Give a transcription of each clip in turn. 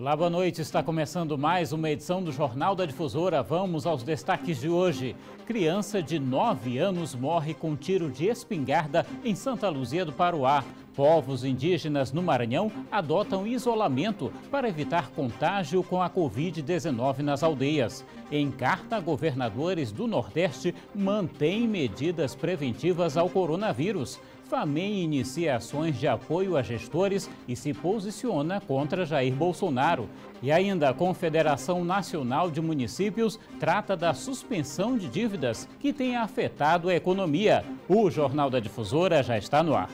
Olá, boa noite. Está começando mais uma edição do Jornal da Difusora. Vamos aos destaques de hoje. Criança de 9 anos morre com tiro de espingarda em Santa Luzia do Paruá. Povos indígenas no Maranhão adotam isolamento para evitar contágio com a Covid-19 nas aldeias. Em carta, governadores do Nordeste mantêm medidas preventivas ao coronavírus. FAMEI inicia ações de apoio a gestores e se posiciona contra Jair Bolsonaro. E ainda a Confederação Nacional de Municípios trata da suspensão de dívidas que tem afetado a economia. O Jornal da Difusora já está no ar.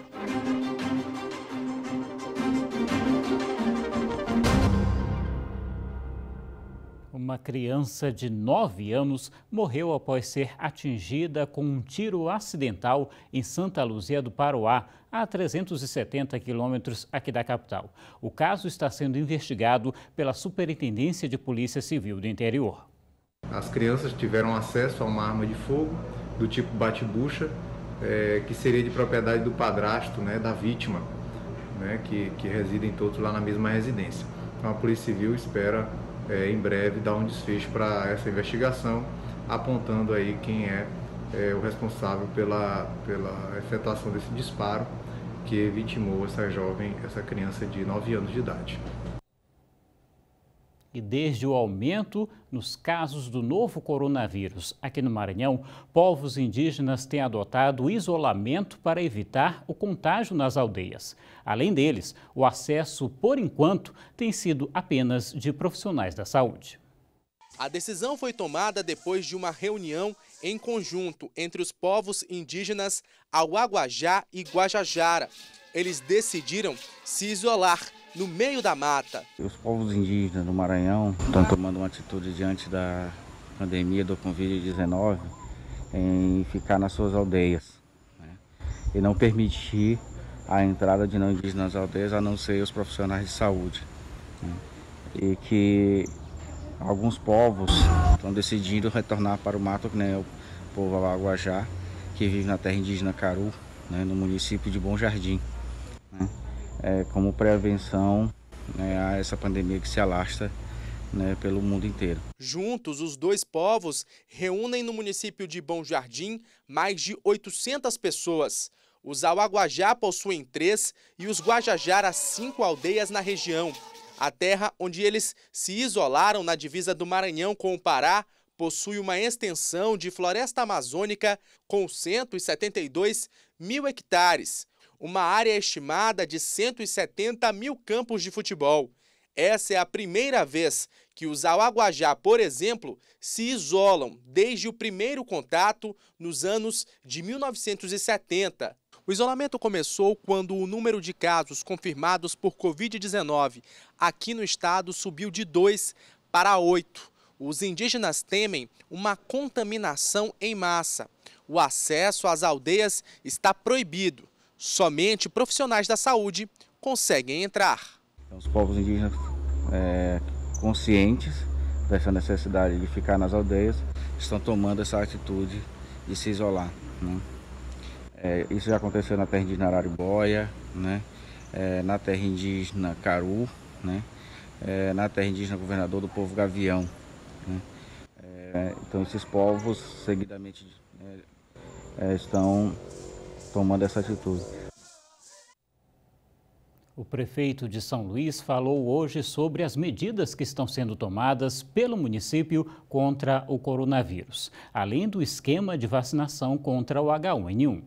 Uma criança de 9 anos morreu após ser atingida com um tiro acidental em Santa Luzia do Paroá, a 370 quilômetros aqui da capital. O caso está sendo investigado pela Superintendência de Polícia Civil do Interior. As crianças tiveram acesso a uma arma de fogo do tipo bate-bucha, é, que seria de propriedade do padrasto né, da vítima, né, que, que residem todos lá na mesma residência. Então a Polícia Civil espera é, em breve dar um desfecho para essa investigação, apontando aí quem é, é, o responsável pela, pela efetuação desse disparo que vitimou essa jovem, essa criança de 9 anos de idade. E desde o aumento nos casos do novo coronavírus aqui no Maranhão, povos indígenas têm adotado isolamento para evitar o contágio nas aldeias. Além deles, o acesso, por enquanto, tem sido apenas de profissionais da saúde. A decisão foi tomada depois de uma reunião em conjunto entre os povos indígenas Auaguajá e Guajajara. Eles decidiram se isolar no meio da mata. Os povos indígenas do Maranhão estão tomando uma atitude diante da pandemia do Covid-19 em ficar nas suas aldeias né? e não permitir a entrada de não indígenas nas aldeias a não ser os profissionais de saúde. Né? E que alguns povos estão decidindo retornar para o Mato, né, o povo Alaguajá, que vive na terra indígena Caru, né, no município de Bom Jardim, né, é, como prevenção né, a essa pandemia que se alastra né, pelo mundo inteiro. Juntos, os dois povos reúnem no município de Bom Jardim mais de 800 pessoas. Os Auaguajá possuem três e os Guajajara cinco aldeias na região. A terra onde eles se isolaram na divisa do Maranhão com o Pará possui uma extensão de floresta amazônica com 172 mil hectares, uma área estimada de 170 mil campos de futebol. Essa é a primeira vez que os Auaguajá, por exemplo, se isolam desde o primeiro contato nos anos de 1970. O isolamento começou quando o número de casos confirmados por Covid-19 aqui no estado subiu de 2 para 8. Os indígenas temem uma contaminação em massa. O acesso às aldeias está proibido. Somente profissionais da saúde conseguem entrar. Então, os povos indígenas é, conscientes dessa necessidade de ficar nas aldeias estão tomando essa atitude de se isolar. Né? É, isso já aconteceu na terra indígena Arariboia, né? É, na terra indígena Caru, né? É, na terra indígena Governador do Povo Gavião. Né? É, então esses povos seguidamente é, é, estão tomando essa atitude. O prefeito de São Luís falou hoje sobre as medidas que estão sendo tomadas pelo município contra o coronavírus, além do esquema de vacinação contra o H1N1.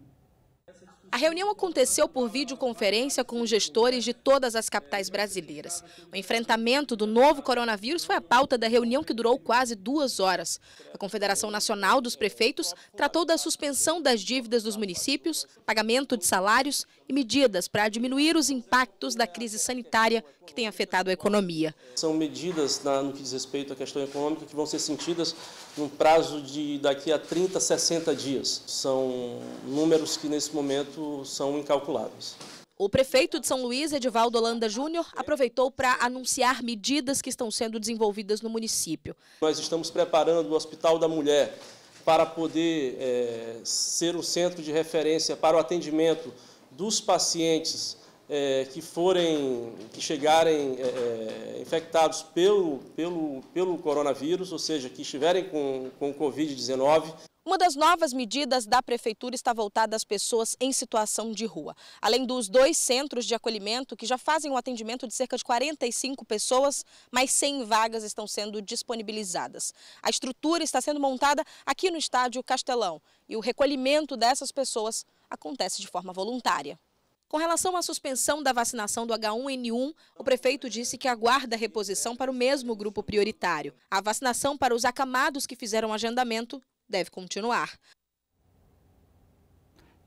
A reunião aconteceu por videoconferência com os gestores de todas as capitais brasileiras. O enfrentamento do novo coronavírus foi a pauta da reunião que durou quase duas horas. A Confederação Nacional dos Prefeitos tratou da suspensão das dívidas dos municípios, pagamento de salários e medidas para diminuir os impactos da crise sanitária que tem afetado a economia. São medidas no que diz respeito à questão econômica que vão ser sentidas num prazo de daqui a 30, 60 dias. São números que nesse momento são incalculáveis. O prefeito de São Luís, Edivaldo Holanda Júnior, aproveitou para anunciar medidas que estão sendo desenvolvidas no município. Nós estamos preparando o Hospital da Mulher para poder é, ser o centro de referência para o atendimento dos pacientes é, que forem, que chegarem é, é infectados pelo, pelo, pelo coronavírus, ou seja, que estiverem com, com Covid-19. Uma das novas medidas da Prefeitura está voltada às pessoas em situação de rua. Além dos dois centros de acolhimento, que já fazem um atendimento de cerca de 45 pessoas, mais 100 vagas estão sendo disponibilizadas. A estrutura está sendo montada aqui no estádio Castelão e o recolhimento dessas pessoas acontece de forma voluntária. Com relação à suspensão da vacinação do H1N1, o prefeito disse que aguarda reposição para o mesmo grupo prioritário. A vacinação para os acamados que fizeram agendamento deve continuar.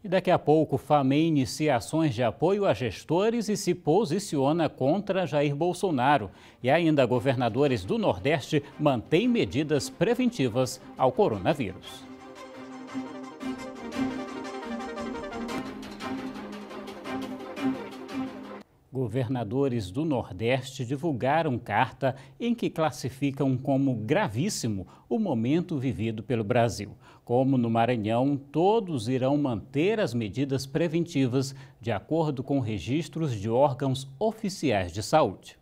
E daqui a pouco, FAME inicia ações de apoio a gestores e se posiciona contra Jair Bolsonaro. E ainda governadores do Nordeste mantêm medidas preventivas ao coronavírus. Governadores do Nordeste divulgaram carta em que classificam como gravíssimo o momento vivido pelo Brasil. Como no Maranhão, todos irão manter as medidas preventivas de acordo com registros de órgãos oficiais de saúde.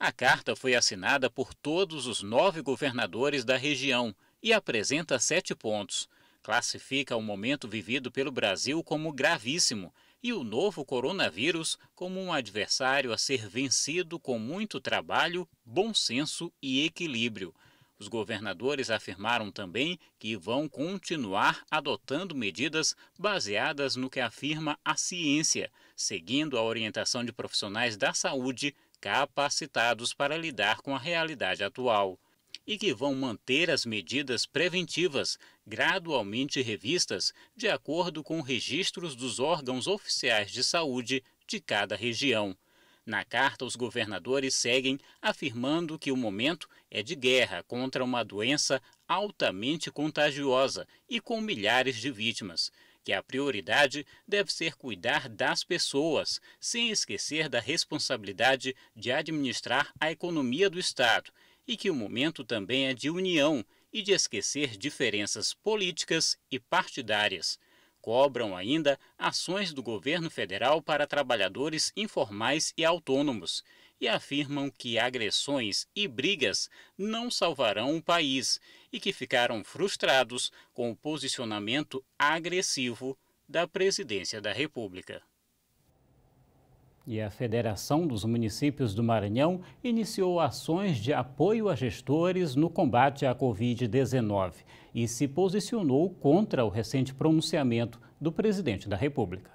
A carta foi assinada por todos os nove governadores da região e apresenta sete pontos. Classifica o momento vivido pelo Brasil como gravíssimo e o novo coronavírus como um adversário a ser vencido com muito trabalho, bom senso e equilíbrio. Os governadores afirmaram também que vão continuar adotando medidas baseadas no que afirma a ciência, seguindo a orientação de profissionais da saúde capacitados para lidar com a realidade atual e que vão manter as medidas preventivas gradualmente revistas de acordo com registros dos órgãos oficiais de saúde de cada região. Na carta, os governadores seguem afirmando que o momento é de guerra contra uma doença altamente contagiosa e com milhares de vítimas, que a prioridade deve ser cuidar das pessoas, sem esquecer da responsabilidade de administrar a economia do Estado e que o momento também é de união e de esquecer diferenças políticas e partidárias. Cobram ainda ações do governo federal para trabalhadores informais e autônomos e afirmam que agressões e brigas não salvarão o país e que ficaram frustrados com o posicionamento agressivo da presidência da República. E a Federação dos Municípios do Maranhão iniciou ações de apoio a gestores no combate à Covid-19 e se posicionou contra o recente pronunciamento do presidente da República.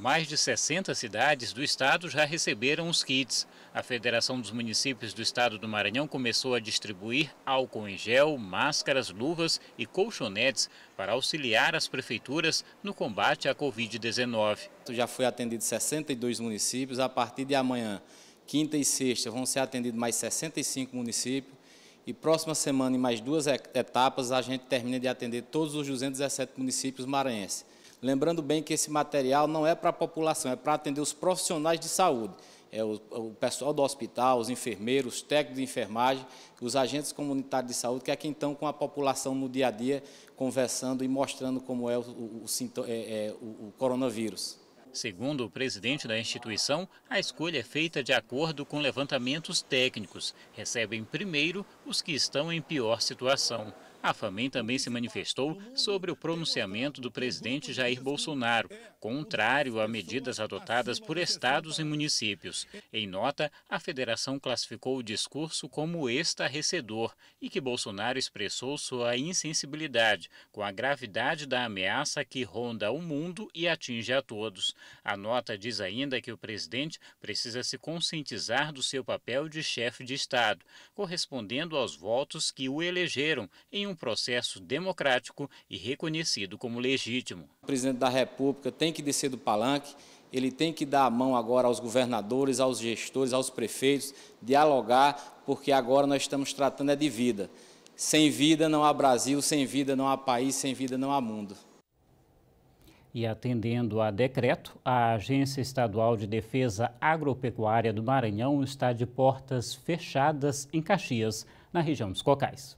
Mais de 60 cidades do estado já receberam os kits. A Federação dos Municípios do Estado do Maranhão começou a distribuir álcool em gel, máscaras, luvas e colchonetes para auxiliar as prefeituras no combate à Covid-19. Já foi atendido 62 municípios. A partir de amanhã, quinta e sexta, vão ser atendidos mais 65 municípios. E próxima semana, em mais duas etapas, a gente termina de atender todos os 217 municípios maranhenses. Lembrando bem que esse material não é para a população, é para atender os profissionais de saúde. É o, o, pessoal do hospital, os enfermeiros, os técnicos de enfermagem, os agentes comunitários de saúde, que é quem estão com a população no dia a dia, conversando e mostrando como é o, o, é, é, o coronavírus. Segundo o presidente da instituição, a escolha é feita de acordo com levantamentos técnicos. Recebem primeiro os que estão em pior situação. A Famen também se manifestou sobre o pronunciamento do presidente Jair Bolsonaro, contrário a medidas adotadas por estados e municípios. Em nota, a federação classificou o discurso como estarrecedor e que Bolsonaro expressou sua insensibilidade com a gravidade da ameaça que ronda o mundo e atinge a todos. A nota diz ainda que o presidente precisa se conscientizar do seu papel de chefe de Estado, correspondendo aos votos que o elegeram em um processo democrático e reconhecido como legítimo. O presidente da República tem que descer do palanque, ele tem que dar a mão agora aos governadores, aos gestores, aos prefeitos, dialogar, porque agora nós estamos tratando é de vida. Sem vida não há Brasil, sem vida não há país, sem vida não há mundo. E atendendo a decreto, a Agência Estadual de Defesa Agropecuária do Maranhão está de portas fechadas em Caxias, na região dos Cocais.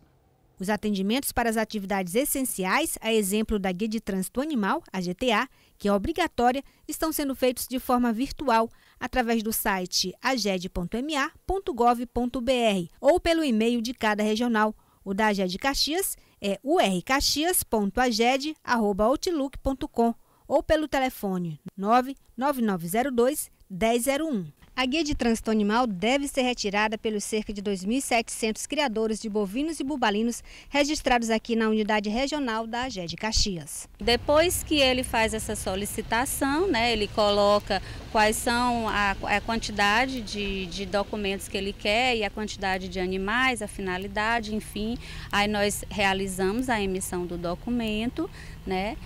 Os atendimentos para as atividades essenciais, a exemplo da Guia de Trânsito Animal, a GTA, que é obrigatória, estão sendo feitos de forma virtual, através do site aged.ma.gov.br ou pelo e-mail de cada regional. O da AGED Caxias é urcaxias.aged.outlook.com ou pelo telefone 99902 1001. A guia de trânsito animal deve ser retirada pelos cerca de 2.700 criadores de bovinos e bubalinos registrados aqui na unidade regional da AGED Caxias. Depois que ele faz essa solicitação, né, ele coloca quais são a, a quantidade de, de documentos que ele quer e a quantidade de animais, a finalidade, enfim. Aí nós realizamos a emissão do documento, né?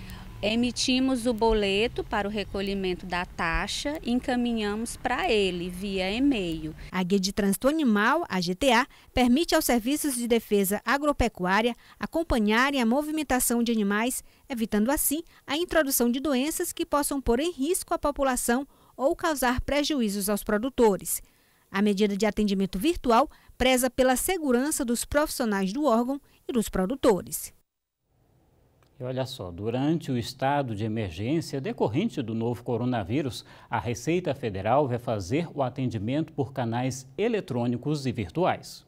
Emitimos o boleto para o recolhimento da taxa e encaminhamos para ele via e-mail. A Guia de Trânsito Animal, a GTA, permite aos serviços de defesa agropecuária acompanharem a movimentação de animais, evitando assim a introdução de doenças que possam pôr em risco a população ou causar prejuízos aos produtores. A medida de atendimento virtual preza pela segurança dos profissionais do órgão e dos produtores. E olha só, durante o estado de emergência decorrente do novo coronavírus, a Receita Federal vai fazer o atendimento por canais eletrônicos e virtuais.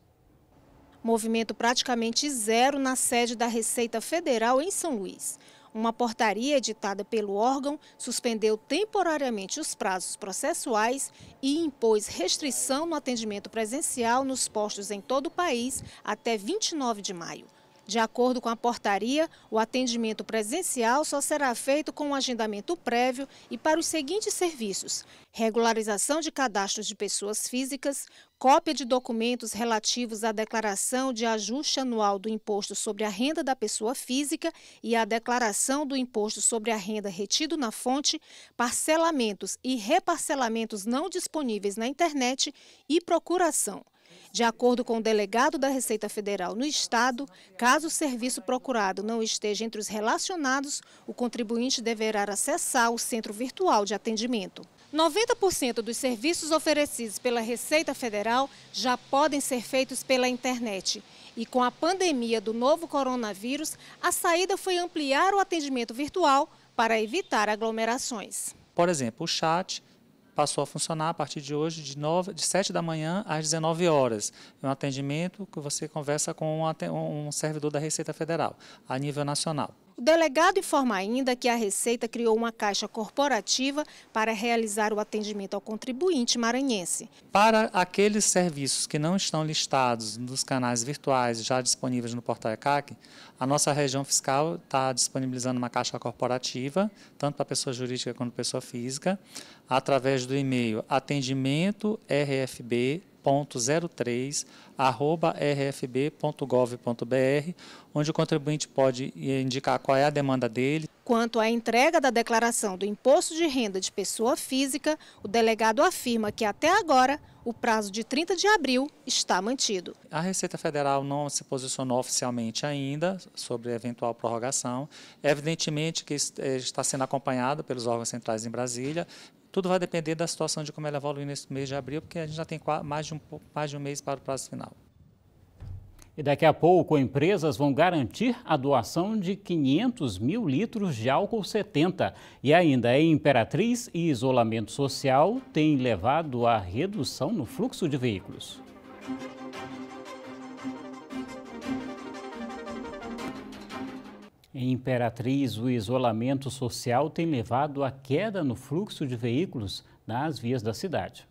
Movimento praticamente zero na sede da Receita Federal em São Luís. Uma portaria editada pelo órgão suspendeu temporariamente os prazos processuais e impôs restrição no atendimento presencial nos postos em todo o país até 29 de maio. De acordo com a portaria, o atendimento presencial só será feito com um agendamento prévio e para os seguintes serviços: regularização de cadastros de pessoas físicas, cópia de documentos relativos à declaração de ajuste anual do imposto sobre a renda da pessoa física e à declaração do imposto sobre a renda retido na fonte, parcelamentos e reparcelamentos não disponíveis na internet e procuração. De acordo com o delegado da Receita Federal no Estado, caso o serviço procurado não esteja entre os relacionados, o contribuinte deverá acessar o centro virtual de atendimento. 90% dos serviços oferecidos pela Receita Federal já podem ser feitos pela internet. E com a pandemia do novo coronavírus, a saída foi ampliar o atendimento virtual para evitar aglomerações. Por exemplo, o chat passou a funcionar a partir de hoje, de, 9, de 7 da manhã às 19 horas. É um atendimento que você conversa com um, um servidor da Receita Federal, a nível nacional. O delegado informa ainda que a Receita criou uma caixa corporativa para realizar o atendimento ao contribuinte maranhense. Para aqueles serviços que não estão listados nos canais virtuais já disponíveis no portal ECAC, a nossa região fiscal está disponibilizando uma caixa corporativa, tanto para pessoa jurídica quanto pessoa física, através do e-mail atendimento rfb 03@rfb.gov.br, onde o contribuinte pode eh, indicar qual é a demanda dele. Quanto à entrega da declaração do imposto de renda de pessoa física, o delegado afirma que até agora o prazo de 30 de abril está mantido. A Receita Federal não se posicionou oficialmente ainda sobre eventual prorrogação. Evidentemente que eh, está sendo acompanhada pelos órgãos centrais em Brasília tudo vai depender da situação de como ela evolui nesse mês de abril, porque a gente já tem mais de um, mais de um mês para o prazo final. E daqui a pouco, empresas vão garantir a doação de 500 mil litros de álcool 70. E ainda, a Imperatriz e isolamento social têm levado à redução no fluxo de veículos. Em Imperatriz, o isolamento social tem levado à queda no fluxo de veículos nas vias da cidade.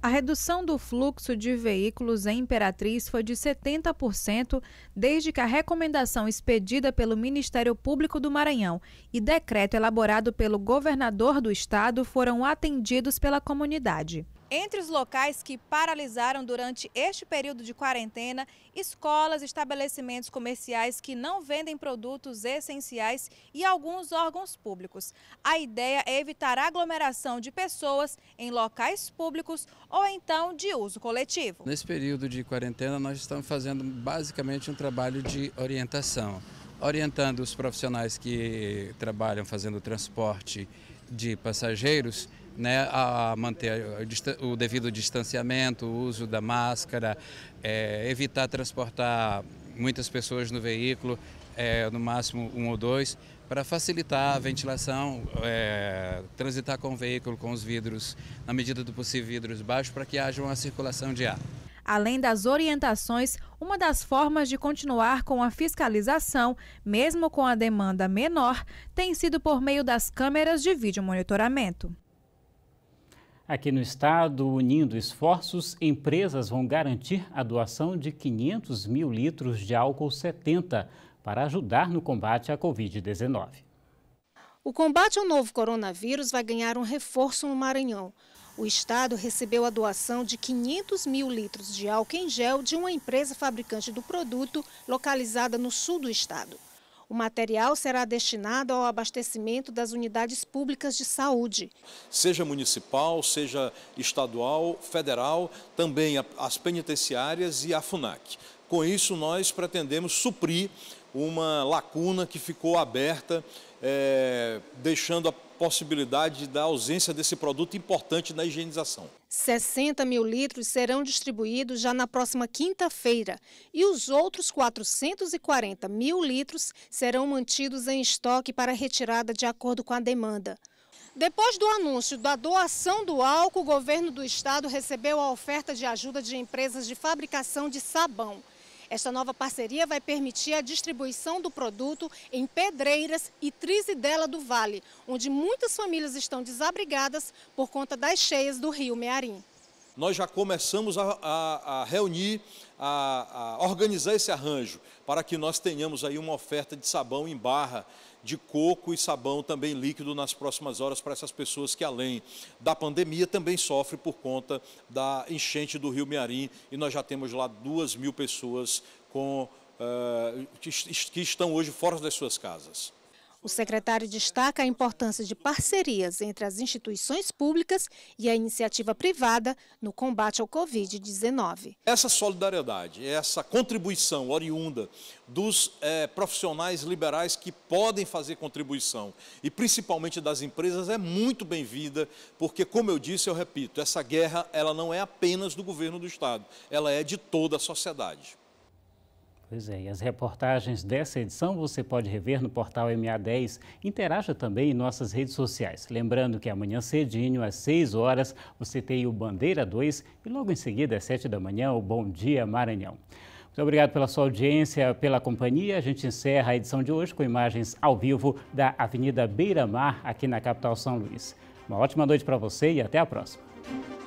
A redução do fluxo de veículos em Imperatriz foi de 70% desde que a recomendação expedida pelo Ministério Público do Maranhão e decreto elaborado pelo governador do estado foram atendidos pela comunidade. Entre os locais que paralisaram durante este período de quarentena, escolas, estabelecimentos comerciais que não vendem produtos essenciais e alguns órgãos públicos. A ideia é evitar aglomeração de pessoas em locais públicos ou então de uso coletivo. Nesse período de quarentena, nós estamos fazendo basicamente um trabalho de orientação orientando os profissionais que trabalham fazendo transporte de passageiros né, a manter o devido distanciamento, o uso da máscara, é, evitar transportar muitas pessoas no veículo, é, no máximo um ou dois, para facilitar a ventilação, é, transitar com o veículo, com os vidros, na medida do possível, vidros baixos, para que haja uma circulação de ar. Além das orientações, uma das formas de continuar com a fiscalização, mesmo com a demanda menor, tem sido por meio das câmeras de vídeo monitoramento. Aqui no estado, unindo esforços, empresas vão garantir a doação de 500 mil litros de álcool 70 para ajudar no combate à Covid-19. O combate ao novo coronavírus vai ganhar um reforço no Maranhão. O Estado recebeu a doação de 500 mil litros de álcool em gel de uma empresa fabricante do produto localizada no sul do Estado. O material será destinado ao abastecimento das unidades públicas de saúde. Seja municipal, seja estadual, federal, também as penitenciárias e a FUNAC. Com isso, nós pretendemos suprir uma lacuna que ficou aberta, é, deixando possibilidade da ausência desse produto importante na higienização. 60 mil litros serão distribuídos já na próxima quinta-feira e os outros 440 mil litros serão mantidos em estoque para retirada de acordo com a demanda. Depois do anúncio da doação do álcool, o governo do estado recebeu a oferta de ajuda de empresas de fabricação de sabão. Esta nova parceria vai permitir a distribuição do produto em Pedreiras e Trizidela do Vale, onde muitas famílias estão desabrigadas por conta das cheias do rio Mearim nós já começamos a, a, a reunir, a, a, organizar esse arranjo, para que nós tenhamos aí uma oferta de sabão em barra de coco e sabão também líquido nas próximas horas para essas pessoas que, além da pandemia, também sofrem por conta da enchente do Rio Mearim. E nós já temos lá duas mil pessoas com, uh, que, que estão hoje fora das suas casas. O secretário destaca a importância de parcerias entre as instituições públicas e a iniciativa privada no combate ao Covid-19. Essa solidariedade, essa contribuição oriunda dos é, profissionais liberais que podem fazer contribuição e principalmente das empresas é muito bem-vinda, porque, como eu disse, eu repito, essa guerra ela não é apenas do governo do Estado, ela é de toda a sociedade. Pois é, e as reportagens dessa edição você pode rever no portal MA10. Interaja também em nossas redes sociais. Lembrando que amanhã cedinho, às 6 horas, você tem o Bandeira 2 e logo em seguida, às 7 da manhã, o Bom Dia Maranhão. Muito obrigado pela sua audiência, pela companhia. A gente encerra a edição de hoje com imagens ao vivo da Avenida Beira Mar, aqui na capital São Luís. Uma ótima noite para você e até a próxima.